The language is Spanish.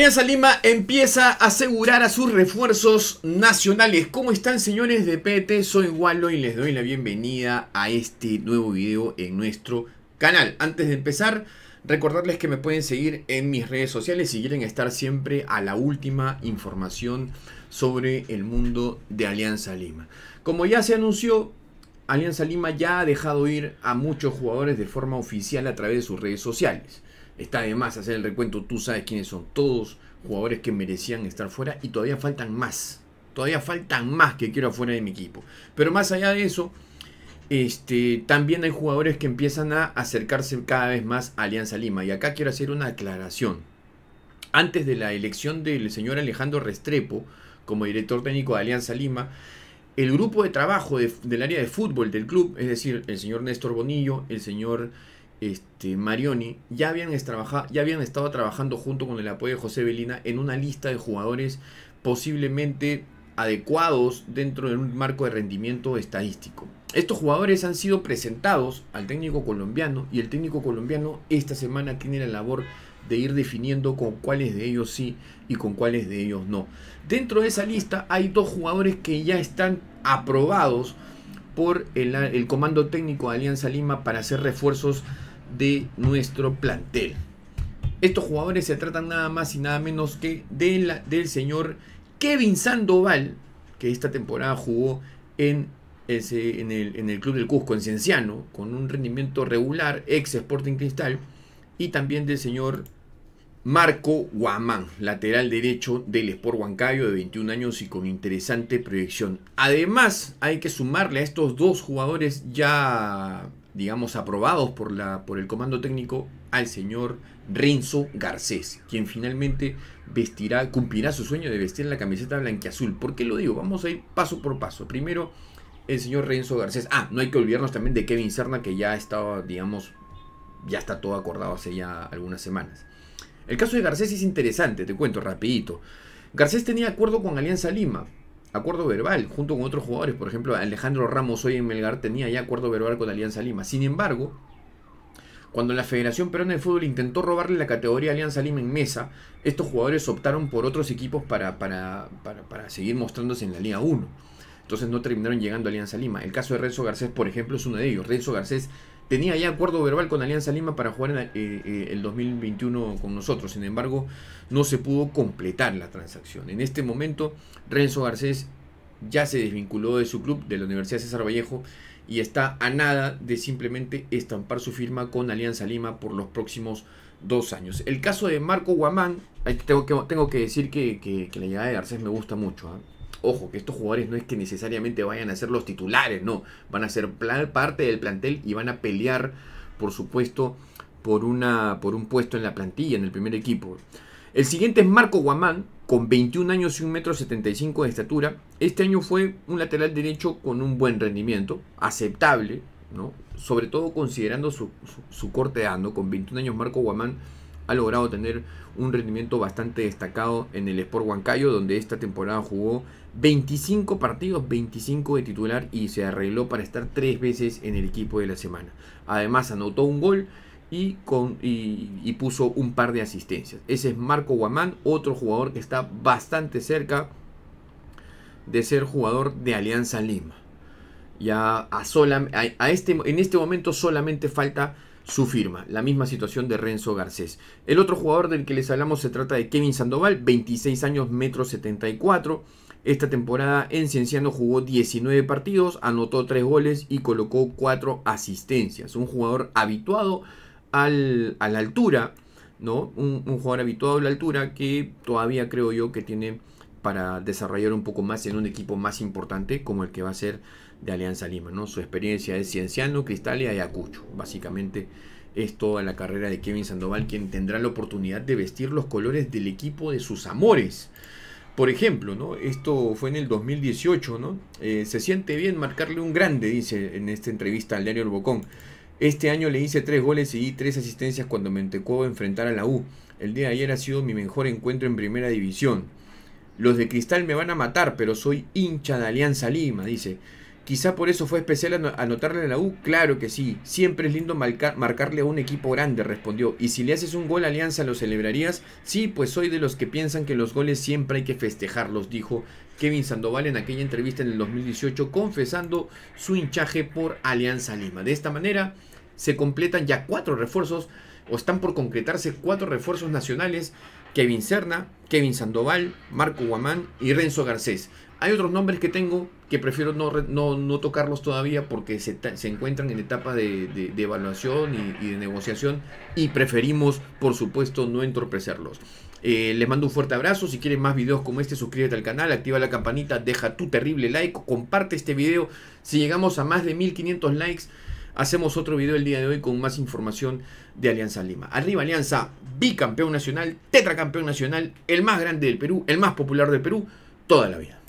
Alianza Lima empieza a asegurar a sus refuerzos nacionales. ¿Cómo están señores de PT? Soy Wallo y les doy la bienvenida a este nuevo video en nuestro canal. Antes de empezar, recordarles que me pueden seguir en mis redes sociales si quieren estar siempre a la última información sobre el mundo de Alianza Lima. Como ya se anunció, Alianza Lima ya ha dejado ir a muchos jugadores de forma oficial a través de sus redes sociales. Está de más hacer el recuento, tú sabes quiénes son todos jugadores que merecían estar fuera y todavía faltan más. Todavía faltan más que quiero afuera de mi equipo. Pero más allá de eso, este, también hay jugadores que empiezan a acercarse cada vez más a Alianza Lima. Y acá quiero hacer una aclaración. Antes de la elección del señor Alejandro Restrepo como director técnico de Alianza Lima, el grupo de trabajo del área de fútbol del club, es decir, el señor Néstor Bonillo, el señor este, Marioni ya habían, ya habían estado trabajando junto con el apoyo de José Belina en una lista de jugadores posiblemente adecuados dentro de un marco de rendimiento estadístico. Estos jugadores han sido presentados al técnico colombiano y el técnico colombiano esta semana tiene la labor de ir definiendo con cuáles de ellos sí y con cuáles de ellos no. Dentro de esa lista hay dos jugadores que ya están aprobados por el, el comando técnico de Alianza Lima para hacer refuerzos de nuestro plantel. Estos jugadores se tratan nada más y nada menos que del señor Kevin Sandoval, que esta temporada jugó en, ese, en, el, en el Club del Cusco, en Cienciano, con un rendimiento regular, ex Sporting Cristal, y también del señor Marco Guamán, lateral derecho del Sport Huancayo de 21 años y con interesante proyección. Además, hay que sumarle a estos dos jugadores ya digamos, aprobados por, la, por el comando técnico al señor Renzo Garcés, quien finalmente vestirá, cumplirá su sueño de vestir la camiseta blanquiazul. ¿Por qué lo digo? Vamos a ir paso por paso. Primero, el señor Renzo Garcés. Ah, no hay que olvidarnos también de Kevin Serna, que ya estaba, digamos, ya está todo acordado hace ya algunas semanas. El caso de Garcés es interesante, te cuento rapidito. Garcés tenía acuerdo con Alianza Lima, acuerdo verbal junto con otros jugadores. Por ejemplo, Alejandro Ramos hoy en Melgar tenía ya acuerdo verbal con Alianza Lima. Sin embargo, cuando la Federación Peruana de Fútbol intentó robarle la categoría Alianza Lima en mesa, estos jugadores optaron por otros equipos para, para, para, para seguir mostrándose en la Liga 1. Entonces no terminaron llegando a Alianza Lima. El caso de Renzo Garcés, por ejemplo, es uno de ellos. Renzo Garcés tenía ya acuerdo verbal con Alianza Lima para jugar en eh, eh, el 2021 con nosotros. Sin embargo, no se pudo completar la transacción. En este momento, Renzo Garcés ya se desvinculó de su club, de la Universidad César Vallejo, y está a nada de simplemente estampar su firma con Alianza Lima por los próximos dos años. El caso de Marco Guamán, tengo que, decir que, la llegada de Garcés me gusta mucho. ¿ah? Ojo, que estos jugadores no es que necesariamente vayan a ser los titulares, no. Van a ser parte del plantel y van a pelear, por supuesto, por, una, por un puesto en la plantilla, en el primer equipo. El siguiente es Marco Guamán, con 21 años y 1,75 75 de estatura. Este año fue un lateral derecho con un buen rendimiento, aceptable, ¿no? sobre todo considerando su, su corte de ando. Con 21 años, Marco Guamán ha logrado tener un rendimiento bastante destacado en el Sport Huancayo, donde esta temporada jugó 25 partidos, 25 de titular y se arregló para estar tres veces en el equipo de la semana. Además anotó un gol y, puso un par de asistencias. Ese es Marco Guamán, otro jugador que está bastante cerca de ser jugador de Alianza Lima. Ya este, en este momento solamente falta su firma. La misma situación de Renzo Garcés. El otro jugador del que les hablamos se trata de Kevin Sandoval, 26 años, metro 74. Esta temporada en Cienciano jugó 19 partidos, anotó 3 goles y colocó 4 asistencias. Un jugador habituado al, a la altura, ¿no? Un, un jugador habituado a la altura que todavía creo yo que tiene para desarrollar un poco más en un equipo más importante como el que va a ser de Alianza Lima. ¿no? Su experiencia es Cienciano, Cristal y Ayacucho Básicamente es toda la carrera de Kevin Sandoval, quien tendrá la oportunidad de vestir los colores del equipo de sus amores. Por ejemplo, ¿no? esto fue en el 2018, ¿no? Eh, se siente bien marcarle un grande, dice en esta entrevista al diario El Bocón. Este año le hice tres goles y di tres asistencias cuando me tocó enfrentar a la U. El día de ayer ha sido mi mejor encuentro en primera división. Los de Cristal me van a matar, pero soy hincha de Alianza Lima, dice. Quizá por eso fue especial anotarle en la U. Claro que sí. Siempre es lindo marcarle a un equipo grande, respondió. Y si le haces un gol a Alianza, ¿lo celebrarías? Sí, pues soy de los que piensan que los goles siempre hay que festejarlos, dijo Kevin Sandoval en aquella entrevista en el 2018, confesando su hinchaje por Alianza Lima. De esta manera, se completan ya cuatro refuerzos, o están por concretarse cuatro refuerzos nacionales. Kevin Serna, Kevin Sandoval, Marco Guamán y Renzo Garcés. Hay otros nombres que tengo, que prefiero no, no, tocarlos todavía porque se, encuentran en etapa de, evaluación y, de negociación y preferimos, por supuesto, no entorpecerlos. Eh, les mando un fuerte abrazo, si quieren más videos como este suscríbete al canal, activa la campanita, deja tu terrible like, comparte este video, si llegamos a más de 1500 likes hacemos otro video el día de hoy con más información de Alianza Lima. Arriba Alianza, bicampeón nacional, tetracampeón nacional, el más grande del Perú, el más popular del Perú, toda la vida.